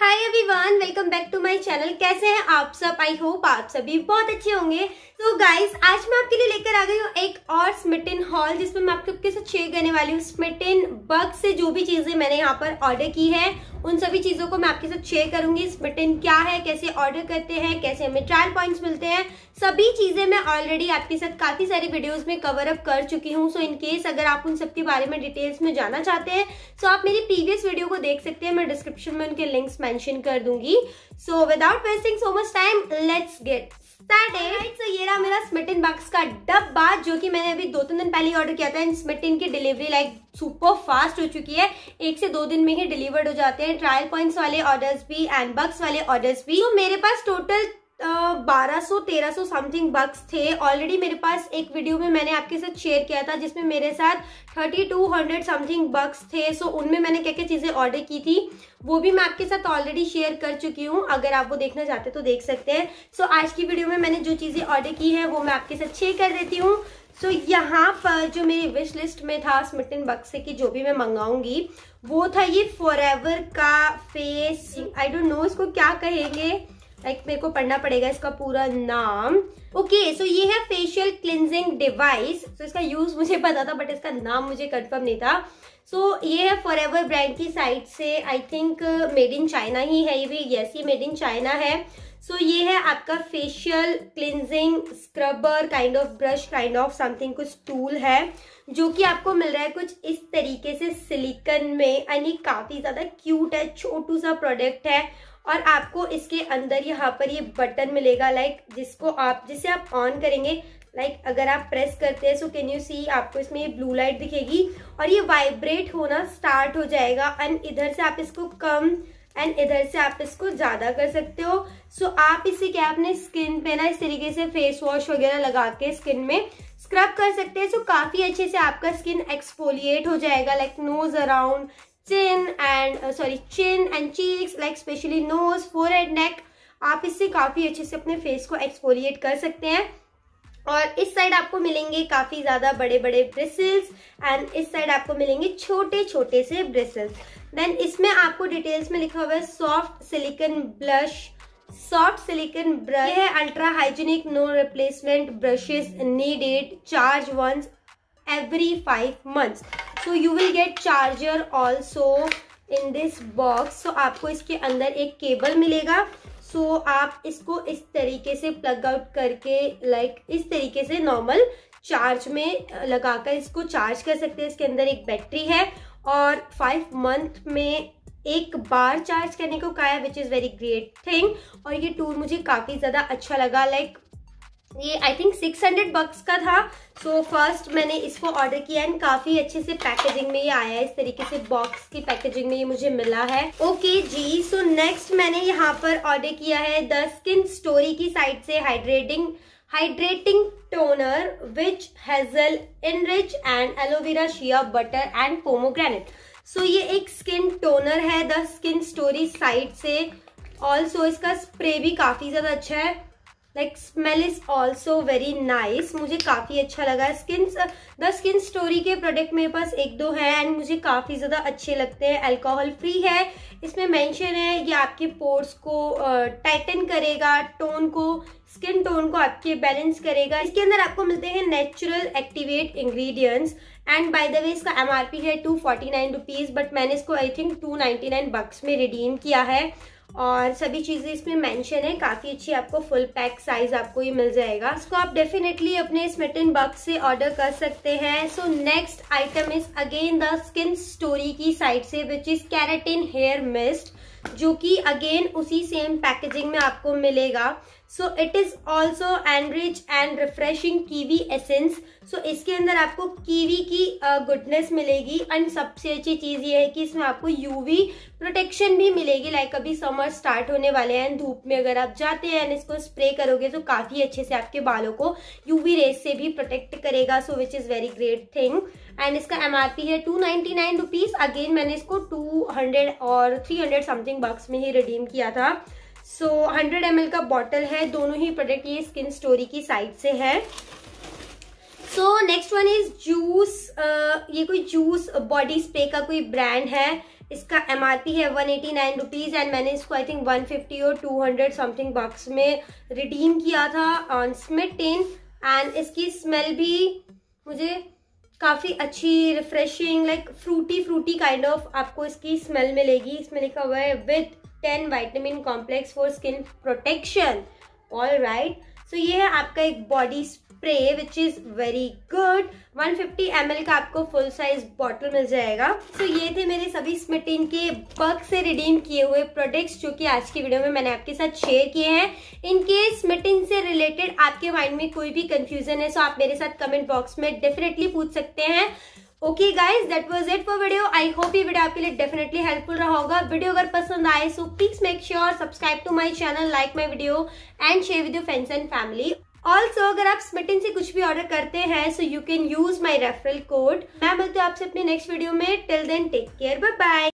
hi everyone welcome back to my channel कैसे हैं आप सब आई होप आप सभी बहुत अच्छे होंगे तो so गाइस आज मैं आपके लिए लेकर आ गई हूँ एक और स्मिटिन हॉल जिसमें मैं आपके आपके साथ शेयर करने वाली हूँ स्मिटिन बग से जो भी चीज़ें मैंने यहाँ पर ऑर्डर की है उन सभी चीज़ों को मैं आपके साथ शेयर करूंगी स्मिटिन क्या है कैसे ऑर्डर करते हैं कैसे हमें ट्रायल पॉइंट्स मिलते हैं सभी चीज़ें मैं ऑलरेडी आपके साथ काफ़ी सारी वीडियोस में कवर अप कर चुकी हूँ सो इनकेस अगर आप उन सबके बारे में डिटेल्स में जाना चाहते हैं सो आप मेरी प्रीवियस वीडियो को देख सकते हैं मैं डिस्क्रिप्शन में उनके लिंक्स मैंशन कर दूंगी so without wasting so much time let's get that is so ये रहा मेरा स्मिटिन बॉक्स का डब्बा जो कि मैंने अभी दो तीन दिन पहले ऑर्डर किया था एंड स्मिटिन की डिलीवरी लाइक सुपर फास्ट हो चुकी है एक से दो दिन में ही डिलीवर्ड हो जाते हैं ट्रायल पॉइंट्स वाले ऑर्डर्स भी एंड बक्स वाले ऑर्डर्स भी तो मेरे पास टोटल बारह सौ तेरह सौ समथिंग बक्स थे ऑलरेडी मेरे पास एक वीडियो में मैंने आपके साथ शेयर किया था जिसमें मेरे साथ thirty two hundred something bucks थे सो so उनमें मैंने क्या क्या चीज़ें ऑर्डर की थी वो भी मैं आपके साथ ऑलरेडी शेयर कर चुकी हूँ अगर आप वो देखना चाहते तो देख सकते हैं सो so, आज की वीडियो में मैंने जो चीज़ें ऑर्डर की हैं वो मैं आपके साथ शेयर कर देती हूँ सो so, यहाँ पर जो मेरी विश लिस्ट में था स्मिटन बक्स से कि जो भी मैं मंगाऊंगी वो था ये फॉर का फेस आई डोंट नो इसको क्या कहेंगे लाइक मेरे को पढ़ना पड़ेगा इसका पूरा नाम ओके okay, सो so ये है फेशियल क्लिनजिंग डिवाइस सो इसका यूज मुझे पता था बट इसका नाम मुझे कंफर्म नहीं था सो so, ये है फॉर एवर ब्रांड की साइट से I think made in China ही है ये भी यस ये मेड इन चाइना है सो so, ये है आपका facial cleansing scrubber kind of brush kind of something कुछ टूल है जो कि आपको मिल रहा है कुछ इस तरीके से सिलिकन में यानी काफी ज्यादा क्यूट है छोटू सा प्रोडक्ट है और आपको इसके अंदर यहाँ पर ये बटन मिलेगा लाइक जिसको आप जिसे आप ऑन करेंगे लाइक अगर आप प्रेस करते हैं सो कैन यू सी आपको इसमें ये ब्लू लाइट दिखेगी और ये वाइब्रेट होना स्टार्ट हो जाएगा एंड इधर से आप इसको कम एंड इधर से आप इसको ज़्यादा कर सकते हो सो so, आप इसे क्या अपने स्किन पे ना इस तरीके से फेस वॉश वगैरह लगा के स्किन में स्क्रब कर सकते हैं सो काफ़ी अच्छे से आपका स्किन एक्सफोलिएट हो जाएगा like nose around chin and sorry chin and cheeks like specially nose forehead neck आप इससे काफ़ी अच्छे से अपने फेस को एक्सपोलिएट कर सकते हैं और इस साइड आपको मिलेंगे काफ़ी ज़्यादा बड़े बड़े ब्रिसल्स एंड इस साइड आपको मिलेंगे छोटे छोटे से ब्रिसल्स देन इसमें आपको डिटेल्स में लिखा हुआ है soft silicone blush soft silicone brush है ultra hygienic no replacement brushes needed charge once every five months so you will get charger also in this box so आपको इसके अंदर एक केबल मिलेगा सो so, आप इसको इस तरीके से प्लग आउट करके लाइक like, इस तरीके से नॉर्मल चार्ज में लगाकर इसको चार्ज कर सकते हैं इसके अंदर एक बैटरी है और फाइव मंथ में एक बार चार्ज करने को कहा है which is very great thing और ये टूर मुझे काफ़ी ज़्यादा अच्छा लगा लाइक like, ये I think six hundred bucks का था सो so, फर्स्ट मैंने इसको ऑर्डर किया एंड काफ़ी अच्छे से पैकेजिंग में ये आया है इस तरीके से बॉक्स की पैकेजिंग में ये मुझे मिला है ओके okay, जी सो so नेक्स्ट मैंने यहाँ पर ऑर्डर किया है द स्किन स्टोरी की साइड से hydrating hydrating toner witch hazel enrich and aloe vera shea butter and pomegranate so ये एक स्किन टोनर है द स्किन स्टोरी साइड से ऑल्सो इसका स्प्रे भी काफ़ी ज़्यादा अच्छा है like smell is also very nice मुझे काफ़ी अच्छा लगा स्किन द स्किन स्टोरी के प्रोडक्ट मेरे पास एक दो है एंड मुझे काफ़ी ज़्यादा अच्छे लगते हैं अल्कोहल फ्री है इसमें मेंशन है ये आपके पोर्स को टाइटन uh, करेगा टोन को स्किन टोन को आपके बैलेंस करेगा इसके अंदर आपको मिलते हैं natural activate ingredients and by the way इसका एम आर पी है two forty nine rupees but मैंने इसको I think two ninety nine bucks में रिडीम किया है और सभी चीज़ें इसमें मैंशन है काफ़ी अच्छी आपको फुल पैक साइज आपको ये मिल जाएगा इसको आप डेफिनेटली अपने स्मिटन बक्स से ऑर्डर कर सकते हैं so next item is again the Skin Story की साइड से which is keratin hair mist जो कि अगेन उसी सेम पैकेजिंग में आपको मिलेगा so it is also and rich and refreshing kiwi essence so इसके अंदर आपको कीवी की गुडनेस मिलेगी एंड सबसे अच्छी चीज़ ये है कि इसमें आपको यूवी प्रोटेक्शन भी मिलेगी लाइक अभी समर स्टार्ट होने वाले हैं धूप में अगर आप जाते हैं एंड इसको स्प्रे करोगे तो काफ़ी अच्छे से आपके बालों को यूवी रेस से भी प्रोटेक्ट करेगा so which is very great thing and इसका एम आर पी है two ninety nine rupees again मैंने इसको टू हंड्रेड और थ्री हंड्रेड समथिंग बक्स में ही रिडीम किया था सो so, 100 ml का बॉटल है दोनों ही प्रोडक्ट ये स्किन स्टोरी की साइड से है so next one is juice ये कोई जूस बॉडी स्प्रे का कोई ब्रांड है इसका एम है one eighty nine rupees and मैंने इसको आई थिंक वन फिफ्टी और टू हंड्रेड समथिंग बॉक्स में रिडीम किया था ऑन स्मिट इन एंड इसकी स्मेल भी मुझे काफ़ी अच्छी refreshing like fruity fruity kind of आपको इसकी स्मेल मिलेगी इसमें लिखा हुआ है with ten vitamin complex for skin protection all right so ये है आपका एक body spray which is very good 150 fifty का आपको फुल साइज बॉटल मिल जाएगा सो so, ये थे मेरे सभी स्मिटिन के बग से रिडीम किए हुए प्रोडक्ट्स जो कि आज की वीडियो में मैंने आपके साथ शेयर किए हैं इन केस स्मिटिन से रिलेटेड आपके माइंड में कोई भी कंफ्यूजन है सो तो so आप मेरे साथ कमेंट बॉक्स में डेफिनेटली पूछ सकते हैं okay guys that was it for video I hope ये वीडियो आपके लिए डेफिनेटली हेल्पफुल रहा होगा वीडियो अगर पसंद आए so please make sure subscribe to my channel like my video and share with your friends and family also अगर आप स्मिटिन से कुछ भी ऑर्डर करते हैं so you can use my referral code मैं बोलती हूँ आपसे अपने नेक्स्ट वीडियो में till then take care bye bye